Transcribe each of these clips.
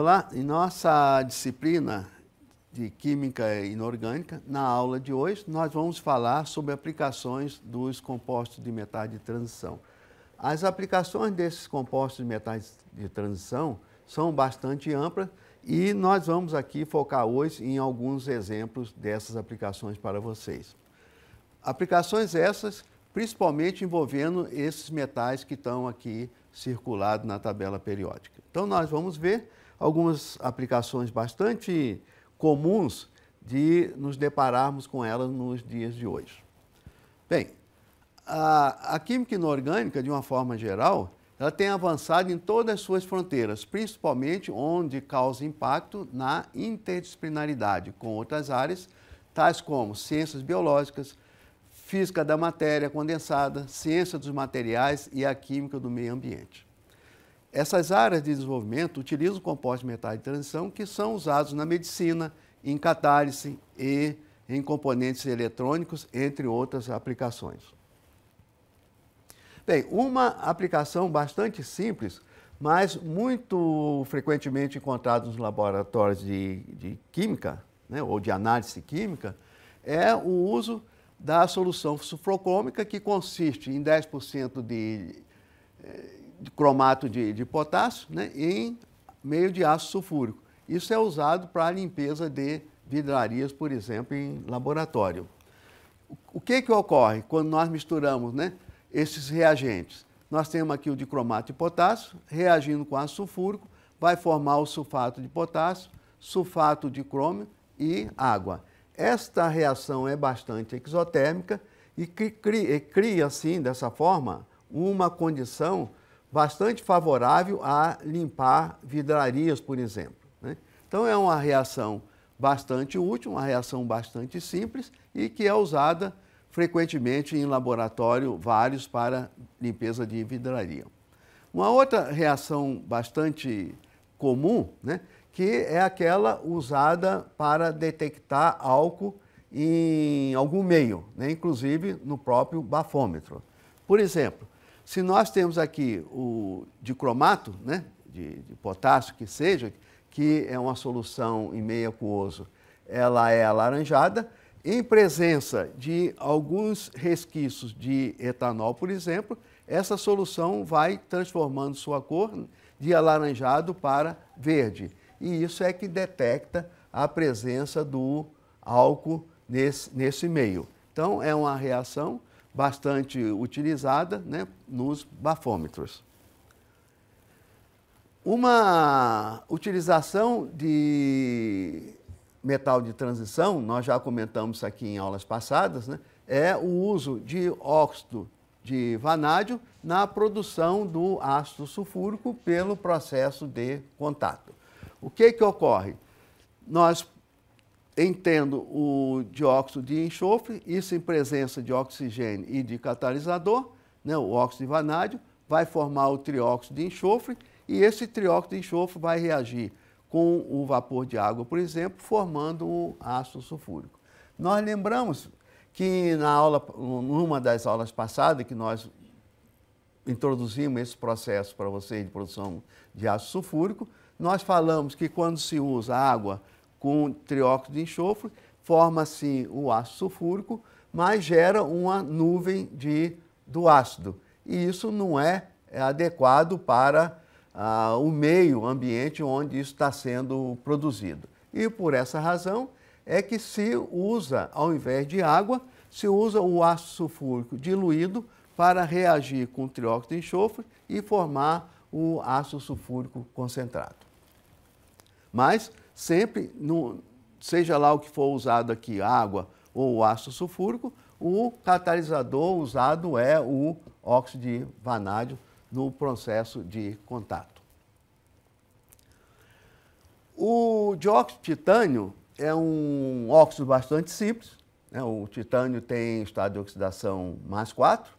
Olá, em nossa disciplina de Química Inorgânica, na aula de hoje, nós vamos falar sobre aplicações dos compostos de metais de transição. As aplicações desses compostos de metais de transição são bastante amplas e nós vamos aqui focar hoje em alguns exemplos dessas aplicações para vocês. Aplicações essas principalmente envolvendo esses metais que estão aqui circulados na tabela periódica. Então, nós vamos ver algumas aplicações bastante comuns de nos depararmos com elas nos dias de hoje. Bem, a, a química inorgânica, de uma forma geral, ela tem avançado em todas as suas fronteiras, principalmente onde causa impacto na interdisciplinaridade com outras áreas, tais como ciências biológicas, física da matéria condensada, ciência dos materiais e a química do meio ambiente. Essas áreas de desenvolvimento utilizam compostos metais de transição que são usados na medicina, em catálise e em componentes eletrônicos, entre outras aplicações. Bem, uma aplicação bastante simples, mas muito frequentemente encontrada nos laboratórios de, de química, né, ou de análise química, é o uso da solução sulfocrômica, que consiste em 10% de eh, cromato de, de potássio né, em meio de ácido sulfúrico. Isso é usado para a limpeza de vidrarias, por exemplo, em laboratório. O que, que ocorre quando nós misturamos né, esses reagentes? Nós temos aqui o dicromato de potássio, reagindo com ácido sulfúrico, vai formar o sulfato de potássio, sulfato de crômio e água. Esta reação é bastante exotérmica e cria, assim, dessa forma, uma condição bastante favorável a limpar vidrarias, por exemplo. Né? Então, é uma reação bastante útil, uma reação bastante simples e que é usada frequentemente em laboratório vários para limpeza de vidraria. Uma outra reação bastante comum, né, que é aquela usada para detectar álcool em algum meio, né, inclusive no próprio bafômetro. Por exemplo, se nós temos aqui o dicromato, né, de, de potássio que seja, que é uma solução em meio aquoso, ela é alaranjada, em presença de alguns resquícios de etanol, por exemplo, essa solução vai transformando sua cor de alaranjado para verde. E isso é que detecta a presença do álcool nesse, nesse meio. Então, é uma reação bastante utilizada né, nos bafômetros. Uma utilização de metal de transição, nós já comentamos aqui em aulas passadas, né, é o uso de óxido de vanádio na produção do ácido sulfúrico pelo processo de contato. O que, que ocorre? Nós entendo o dióxido de enxofre, isso em presença de oxigênio e de catalisador, né, o óxido de vanádio, vai formar o trióxido de enxofre e esse trióxido de enxofre vai reagir com o vapor de água, por exemplo, formando o ácido sulfúrico. Nós lembramos que na aula, numa das aulas passadas que nós introduzimos esse processo para vocês de produção de ácido sulfúrico, nós falamos que quando se usa água com trióxido de enxofre, forma-se o ácido sulfúrico, mas gera uma nuvem de, do ácido. E isso não é adequado para ah, o meio ambiente onde isso está sendo produzido. E por essa razão é que se usa, ao invés de água, se usa o ácido sulfúrico diluído para reagir com trióxido de enxofre e formar o ácido sulfúrico concentrado. Mas sempre, no, seja lá o que for usado aqui, água ou ácido sulfúrico, o catalisador usado é o óxido de vanádio no processo de contato. O dióxido de titânio é um óxido bastante simples. Né? O titânio tem estado de oxidação mais 4,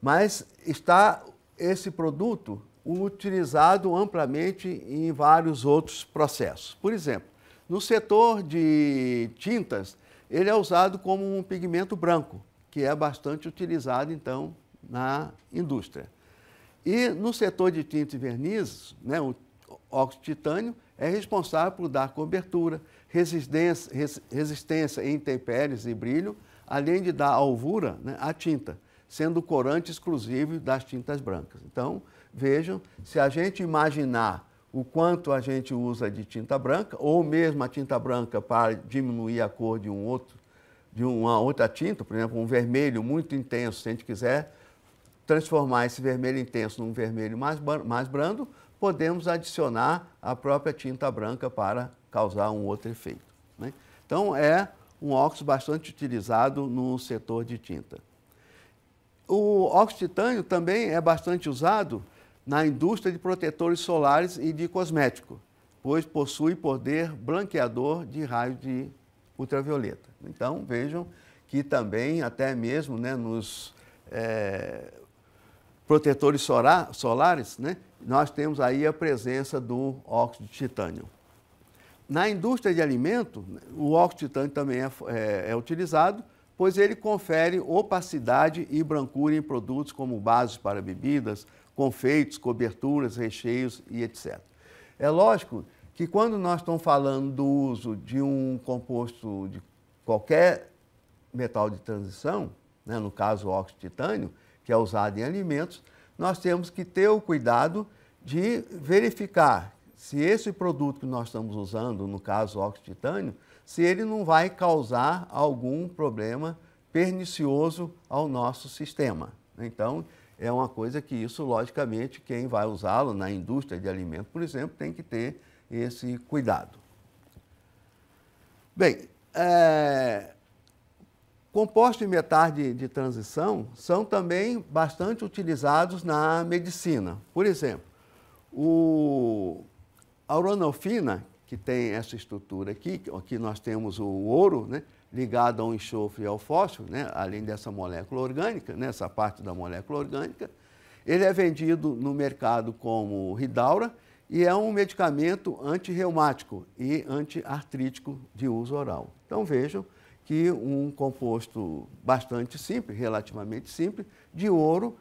mas está esse produto utilizado amplamente em vários outros processos. Por exemplo, no setor de tintas, ele é usado como um pigmento branco, que é bastante utilizado, então, na indústria. E no setor de tinta e vernizes, né, o óxido de titânio é responsável por dar cobertura, resistência, resistência em intempéries e brilho, além de dar alvura né, à tinta, sendo o corante exclusivo das tintas brancas. Então, Vejam, se a gente imaginar o quanto a gente usa de tinta branca, ou mesmo a tinta branca para diminuir a cor de um outro, de uma outra tinta, por exemplo, um vermelho muito intenso, se a gente quiser transformar esse vermelho intenso num vermelho mais, mais brando, podemos adicionar a própria tinta branca para causar um outro efeito. Né? Então, é um óxido bastante utilizado no setor de tinta. O óxido de titânio também é bastante usado na indústria de protetores solares e de cosmético, pois possui poder branqueador de raio de ultravioleta. Então, vejam que também, até mesmo né, nos é, protetores solares, né, nós temos aí a presença do óxido de titânio. Na indústria de alimento, o óxido de titânio também é, é, é utilizado, pois ele confere opacidade e brancura em produtos como bases para bebidas, confeitos, coberturas, recheios e etc. É lógico que quando nós estamos falando do uso de um composto de qualquer metal de transição, né, no caso o óxido de titânio, que é usado em alimentos, nós temos que ter o cuidado de verificar se esse produto que nós estamos usando, no caso o óxido de titânio, se ele não vai causar algum problema pernicioso ao nosso sistema. Então, é uma coisa que isso, logicamente, quem vai usá-lo na indústria de alimento, por exemplo, tem que ter esse cuidado. Bem, é, compostos de metais de, de transição são também bastante utilizados na medicina. Por exemplo, o, a uranofina, que tem essa estrutura aqui, aqui nós temos o ouro, né? ligado ao enxofre e ao fósforo, né? além dessa molécula orgânica, né? essa parte da molécula orgânica. Ele é vendido no mercado como Ridaura e é um medicamento antirreumático e antiartrítico de uso oral. Então vejam que um composto bastante simples, relativamente simples, de ouro,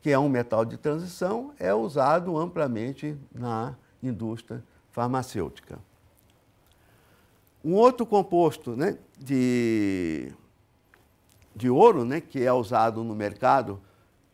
que é um metal de transição, é usado amplamente na indústria farmacêutica. Um outro composto né, de, de ouro, né, que é usado no mercado,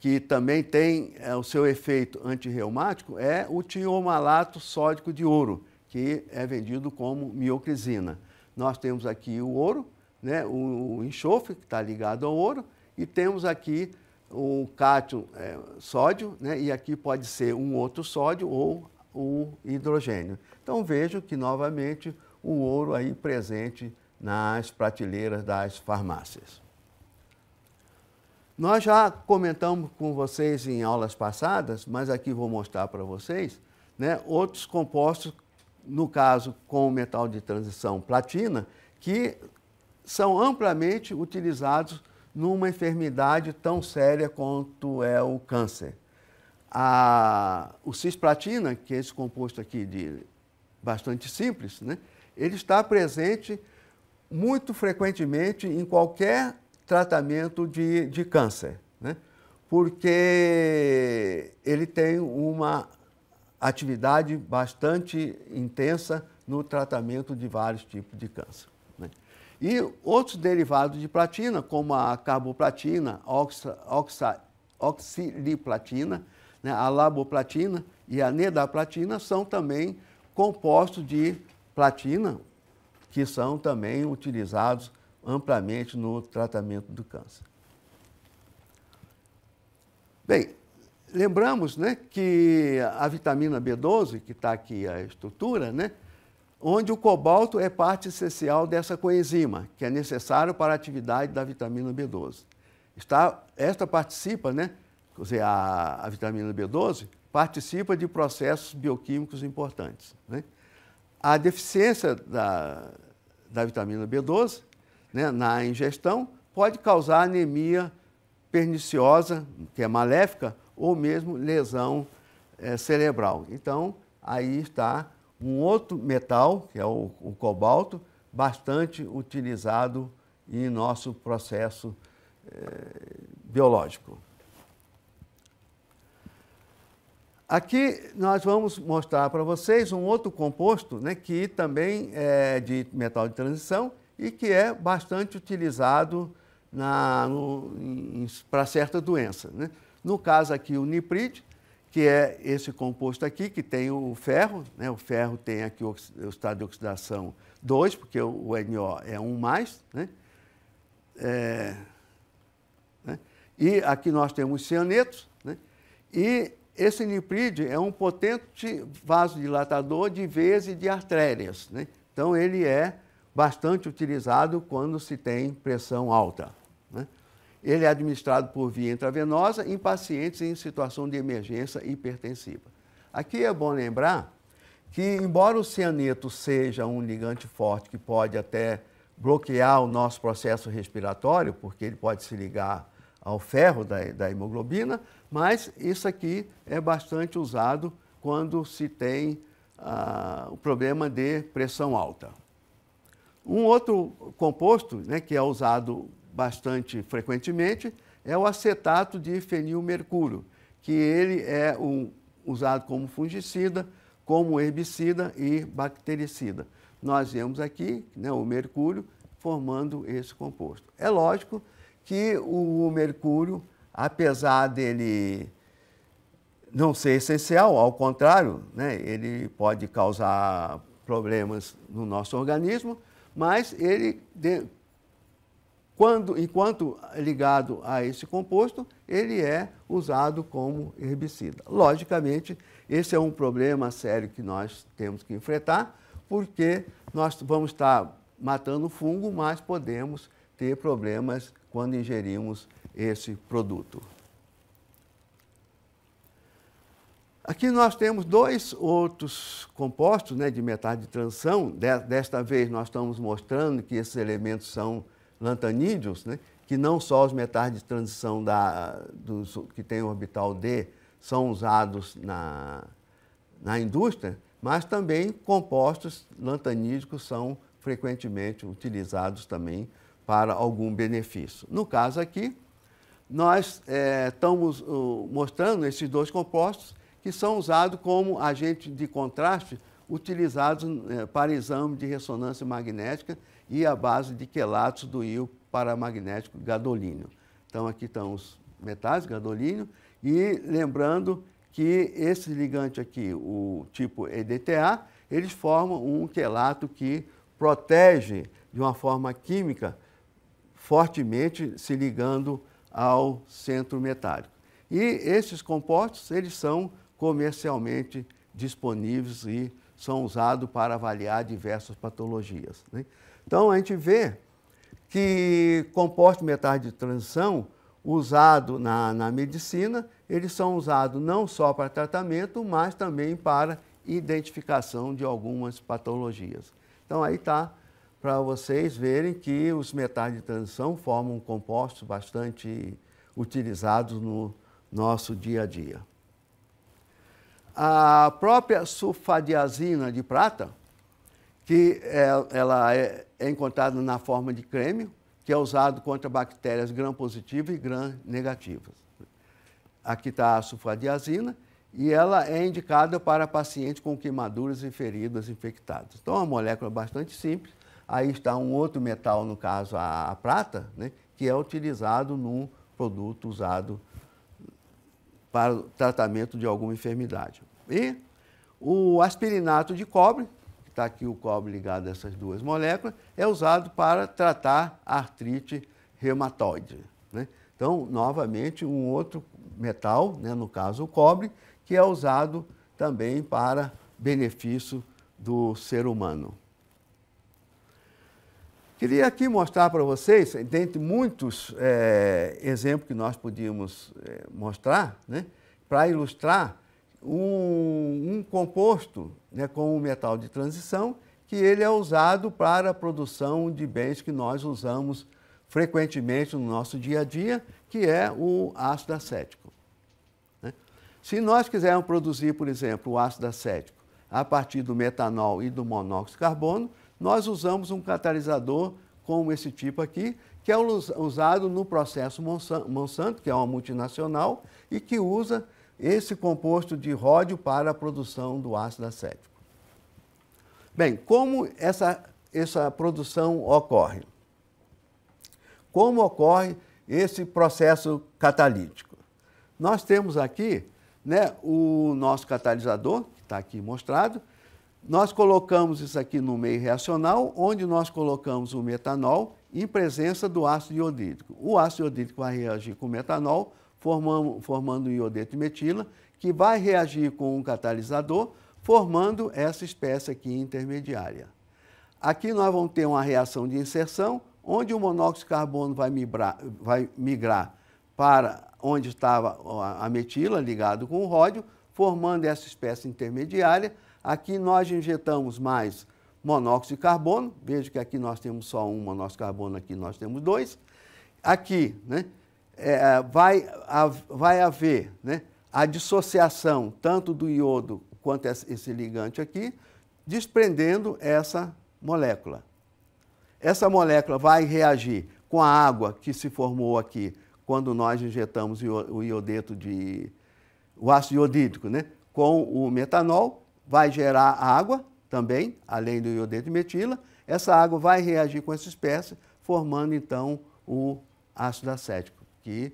que também tem é, o seu efeito antirreumático, é o tiomalato sódico de ouro, que é vendido como miocrisina. Nós temos aqui o ouro, né, o, o enxofre, que está ligado ao ouro, e temos aqui o cátion é, sódio, né, e aqui pode ser um outro sódio ou o hidrogênio. Então vejo que novamente o ouro aí presente nas prateleiras das farmácias. Nós já comentamos com vocês em aulas passadas, mas aqui vou mostrar para vocês, né, outros compostos, no caso com o metal de transição platina, que são amplamente utilizados numa enfermidade tão séria quanto é o câncer. A, o cisplatina, que é esse composto aqui de bastante simples, né, ele está presente muito frequentemente em qualquer tratamento de, de câncer, né? porque ele tem uma atividade bastante intensa no tratamento de vários tipos de câncer. Né? E outros derivados de platina, como a carboplatina, oxa, oxa, oxiliplatina, né? a laboplatina e a nedaplatina, são também compostos de platina, que são também utilizados amplamente no tratamento do câncer. Bem, lembramos né, que a vitamina B12, que está aqui a estrutura, né, onde o cobalto é parte essencial dessa coenzima, que é necessário para a atividade da vitamina B12. Está, esta participa, né, quer dizer, a, a vitamina B12 participa de processos bioquímicos importantes. Né? a deficiência da, da vitamina B12 né, na ingestão pode causar anemia perniciosa, que é maléfica, ou mesmo lesão é, cerebral. Então, aí está um outro metal, que é o, o cobalto, bastante utilizado em nosso processo é, biológico. Aqui nós vamos mostrar para vocês um outro composto né, que também é de metal de transição e que é bastante utilizado para certa doença. Né? No caso aqui o niprid, que é esse composto aqui que tem o ferro, né? o ferro tem aqui o, o estado de oxidação 2, porque o, o NO é 1+, um mais, né? É, né? e aqui nós temos cianetos, né? e esse niprídio é um potente vasodilatador de veias e de artérias. Né? Então, ele é bastante utilizado quando se tem pressão alta. Né? Ele é administrado por via intravenosa em pacientes em situação de emergência hipertensiva. Aqui é bom lembrar que, embora o cianeto seja um ligante forte que pode até bloquear o nosso processo respiratório, porque ele pode se ligar ao ferro da, da hemoglobina, mas isso aqui é bastante usado quando se tem ah, o problema de pressão alta. Um outro composto né, que é usado bastante frequentemente é o acetato de fenilmercúrio, que ele é um, usado como fungicida, como herbicida e bactericida. Nós vemos aqui né, o mercúrio formando esse composto. É lógico que o mercúrio apesar dele não ser essencial, ao contrário, né, ele pode causar problemas no nosso organismo, mas ele, de, quando, enquanto ligado a esse composto, ele é usado como herbicida. Logicamente, esse é um problema sério que nós temos que enfrentar, porque nós vamos estar matando fungo, mas podemos ter problemas quando ingerimos esse produto. Aqui nós temos dois outros compostos né, de metais de transição. Desta vez nós estamos mostrando que esses elementos são lantanídeos, né, que não só os metais de transição da, dos, que têm orbital D são usados na, na indústria, mas também compostos lantanídicos são frequentemente utilizados também para algum benefício. No caso aqui, nós é, estamos uh, mostrando esses dois compostos que são usados como agente de contraste utilizados é, para exame de ressonância magnética e a base de quelatos do íon paramagnético gadolínio. Então, aqui estão os metais gadolínio e lembrando que esse ligante aqui, o tipo EDTA, eles formam um quelato que protege de uma forma química fortemente se ligando ao centro metálico. E esses compostos, eles são comercialmente disponíveis e são usados para avaliar diversas patologias. Né? Então, a gente vê que compostos metais de transição usados na, na medicina, eles são usados não só para tratamento, mas também para identificação de algumas patologias. Então, aí está para vocês verem que os metais de transição formam compostos bastante utilizados no nosso dia a dia. A própria sulfadiazina de prata, que é, ela é, é encontrada na forma de creme, que é usado contra bactérias gram-positivas e gram-negativas. Aqui está a sulfadiazina e ela é indicada para pacientes com queimaduras e feridas infectadas. Então, é uma molécula bastante simples Aí está um outro metal, no caso a, a prata, né, que é utilizado num produto usado para o tratamento de alguma enfermidade. E o aspirinato de cobre, está aqui o cobre ligado a essas duas moléculas, é usado para tratar a artrite reumatoide. Né? Então, novamente, um outro metal, né, no caso o cobre, que é usado também para benefício do ser humano. Queria aqui mostrar para vocês, dentre muitos é, exemplos que nós podíamos é, mostrar, né, para ilustrar um, um composto né, com um metal de transição que ele é usado para a produção de bens que nós usamos frequentemente no nosso dia a dia, que é o ácido acético. Né? Se nós quisermos produzir, por exemplo, o ácido acético a partir do metanol e do monóxido de carbono, nós usamos um catalisador como esse tipo aqui, que é usado no processo Monsanto, que é uma multinacional, e que usa esse composto de ródio para a produção do ácido acético. Bem, como essa, essa produção ocorre? Como ocorre esse processo catalítico? Nós temos aqui né, o nosso catalisador, que está aqui mostrado, nós colocamos isso aqui no meio reacional, onde nós colocamos o metanol em presença do ácido iodídico. O ácido iodídico vai reagir com o metanol, formando, formando iodeto de metila, que vai reagir com um catalisador, formando essa espécie aqui intermediária. Aqui nós vamos ter uma reação de inserção, onde o monóxido de carbono vai migrar, vai migrar para onde estava a metila ligado com o ródio, formando essa espécie intermediária, Aqui nós injetamos mais monóxido de carbono, veja que aqui nós temos só um monóxido de carbono, aqui nós temos dois. Aqui né, é, vai, a, vai haver né, a dissociação tanto do iodo quanto esse ligante aqui, desprendendo essa molécula. Essa molécula vai reagir com a água que se formou aqui quando nós injetamos o iodeto de o ácido iodídico, né, com o metanol vai gerar água também, além do iodeto de metila. Essa água vai reagir com essa espécie, formando então o ácido acético, que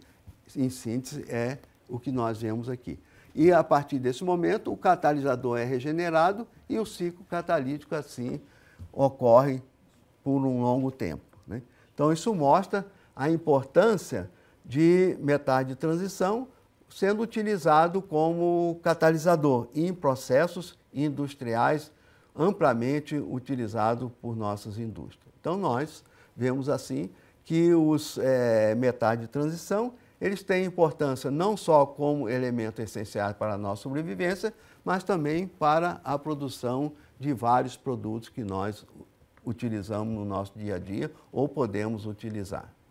em síntese é o que nós vemos aqui. E a partir desse momento, o catalisador é regenerado e o ciclo catalítico assim ocorre por um longo tempo. Né? Então, isso mostra a importância de metais de transição sendo utilizado como catalisador em processos industriais amplamente utilizado por nossas indústrias. Então nós vemos assim que os é, metais de transição eles têm importância não só como elemento essencial para a nossa sobrevivência, mas também para a produção de vários produtos que nós utilizamos no nosso dia a dia ou podemos utilizar.